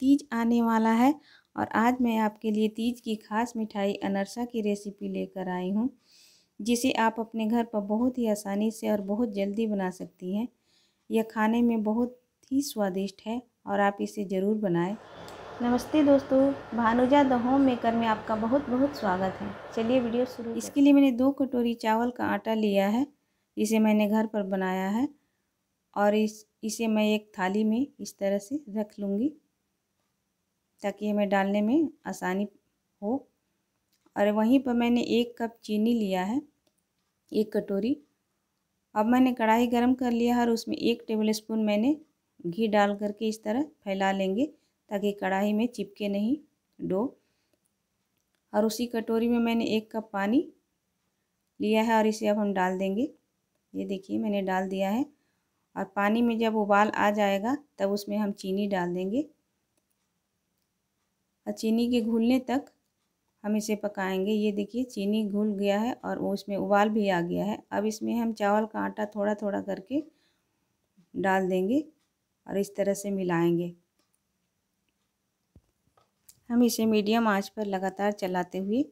तीज आने वाला है और आज मैं आपके लिए तीज की खास मिठाई अनरसा की रेसिपी लेकर आई हूँ जिसे आप अपने घर पर बहुत ही आसानी से और बहुत जल्दी बना सकती हैं यह खाने में बहुत ही स्वादिष्ट है और आप इसे ज़रूर बनाएं नमस्ते दोस्तों भानुजा द होम मेकर में आपका बहुत बहुत स्वागत है चलिए वीडियो शुरू इसके लिए मैंने दो कटोरी चावल का आटा लिया है जिसे मैंने घर पर बनाया है और इस इसे मैं एक थाली में इस तरह से रख लूँगी ताकि हमें डालने में आसानी हो और वहीं पर मैंने एक कप चीनी लिया है एक कटोरी अब मैंने कढ़ाई गरम कर लिया है और उसमें एक टेबल स्पून मैंने घी डाल करके इस तरह फैला लेंगे ताकि कढ़ाई में चिपके नहीं डो और उसी कटोरी में मैंने एक कप पानी लिया है और इसे अब हम डाल देंगे ये देखिए मैंने डाल दिया है और पानी में जब उबाल आ जाएगा तब उसमें हम चीनी डाल देंगे और चीनी के घुलने तक हम इसे पकाएंगे ये देखिए चीनी घुल गया है और उसमें उबाल भी आ गया है अब इसमें हम चावल का आटा थोड़ा थोड़ा करके डाल देंगे और इस तरह से मिलाएंगे हम इसे मीडियम आंच पर लगातार चलाते हुए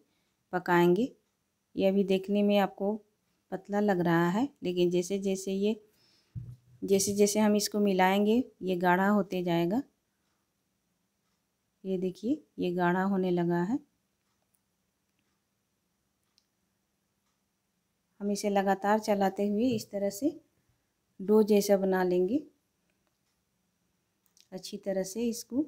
पकाएंगे ये अभी देखने में आपको पतला लग रहा है लेकिन जैसे जैसे ये जैसे जैसे हम इसको मिलाएंगे ये गाढ़ा होते जाएगा ये देखिए ये गाढ़ा होने लगा है हम इसे लगातार चलाते हुए इस तरह से डो जैसा बना लेंगे अच्छी तरह से इसको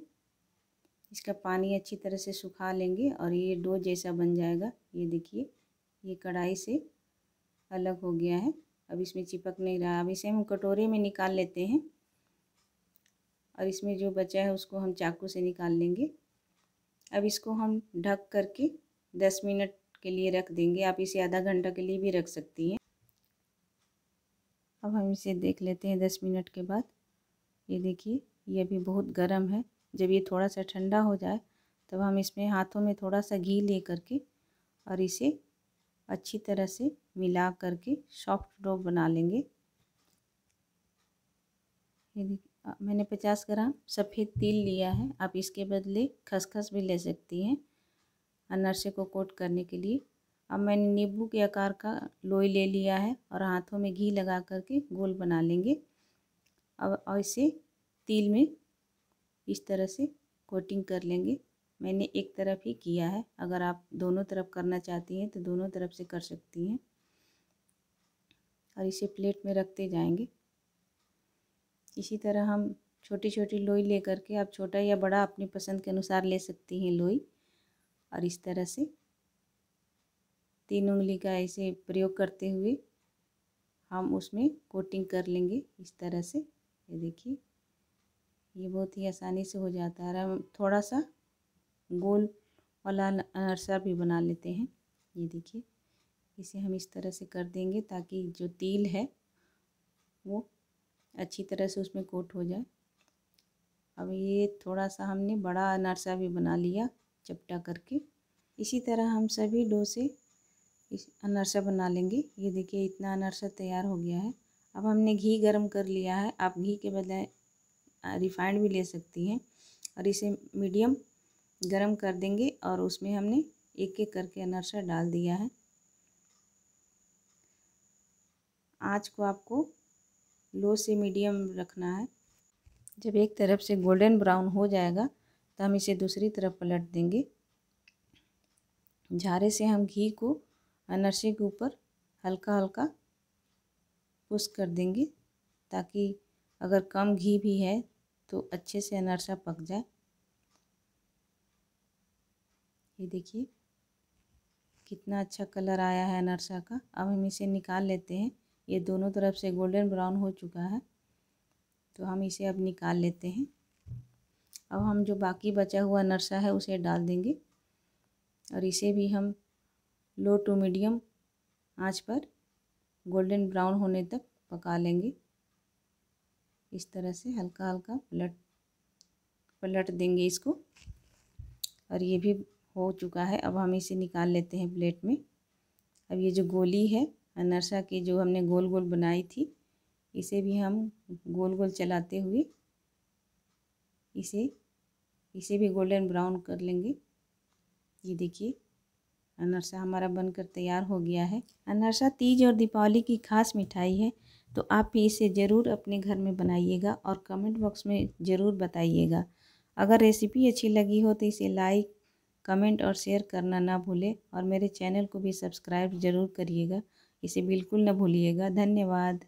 इसका पानी अच्छी तरह से सुखा लेंगे और ये डो जैसा बन जाएगा ये देखिए ये कढ़ाई से अलग हो गया है अब इसमें चिपक नहीं रहा अब इसे हम कटोरे में निकाल लेते हैं और इसमें जो बचा है उसको हम चाकू से निकाल लेंगे अब इसको हम ढक करके दस मिनट के लिए रख देंगे आप इसे आधा घंटा के लिए भी रख सकती हैं अब हम इसे देख लेते हैं दस मिनट के बाद ये देखिए ये अभी बहुत गर्म है जब ये थोड़ा सा ठंडा हो जाए तब हम इसमें हाथों में थोड़ा सा घी ले करके और इसे अच्छी तरह से मिला करके सॉफ्ट डो बना लेंगे ये देखिए मैंने पचास ग्राम सफ़ेद तिल लिया है आप इसके बदले खसखस भी ले सकती हैं अनरसे को कोट करने के लिए अब मैंने नींबू के आकार का लोई ले लिया है और हाथों में घी लगा करके गोल बना लेंगे अब और इसे तिल में इस तरह से कोटिंग कर लेंगे मैंने एक तरफ ही किया है अगर आप दोनों तरफ करना चाहती हैं तो दोनों तरफ से कर सकती हैं और इसे प्लेट में रखते जाएंगे इसी तरह हम छोटी छोटी लोई ले करके आप छोटा या बड़ा अपनी पसंद के अनुसार ले सकती हैं लोई और इस तरह से तीन उंगली का ऐसे प्रयोग करते हुए हम उसमें कोटिंग कर लेंगे इस तरह से ये देखिए ये बहुत ही आसानी से हो जाता है हम थोड़ा सा गोल वाला अनरसा भी बना लेते हैं ये देखिए इसे हम इस तरह से कर देंगे ताकि जो तिल है वो अच्छी तरह से उसमें कोट हो जाए अब ये थोड़ा सा हमने बड़ा अनारसा भी बना लिया चपटा करके इसी तरह हम सभी डो से इस अनारसा बना लेंगे ये देखिए इतना अनारसा तैयार हो गया है अब हमने घी गरम कर लिया है आप घी के बजाय रिफाइंड भी ले सकती हैं और इसे मीडियम गरम कर देंगे और उसमें हमने एक एक करके अनारसा डाल दिया है आँच को आपको लो से मीडियम रखना है जब एक तरफ से गोल्डन ब्राउन हो जाएगा तो हम इसे दूसरी तरफ पलट देंगे झारे से हम घी को अनरसे के ऊपर हल्का हल्का पुश कर देंगे ताकि अगर कम घी भी है तो अच्छे से अनरसा पक जाए ये देखिए कितना अच्छा कलर आया है अनरसा का अब हम इसे निकाल लेते हैं ये दोनों तरफ से गोल्डन ब्राउन हो चुका है तो हम इसे अब निकाल लेते हैं अब हम जो बाकी बचा हुआ नरसा है उसे डाल देंगे और इसे भी हम लो टू मीडियम आंच पर गोल्डन ब्राउन होने तक पका लेंगे इस तरह से हल्का हल्का पलट पलट देंगे इसको और ये भी हो चुका है अब हम इसे निकाल लेते हैं प्लेट में अब ये जो गोली है अनरसा की जो हमने गोल गोल बनाई थी इसे भी हम गोल गोल चलाते हुए इसे इसे भी गोल्डन ब्राउन कर लेंगे ये देखिए अनरसा हमारा बनकर तैयार हो गया है अनरसा तीज और दीपावली की खास मिठाई है तो आप भी इसे ज़रूर अपने घर में बनाइएगा और कमेंट बॉक्स में ज़रूर बताइएगा अगर रेसिपी अच्छी लगी हो तो इसे लाइक कमेंट और शेयर करना ना भूलें और मेरे चैनल को भी सब्सक्राइब ज़रूर करिएगा इसे बिल्कुल न भूलिएगा धन्यवाद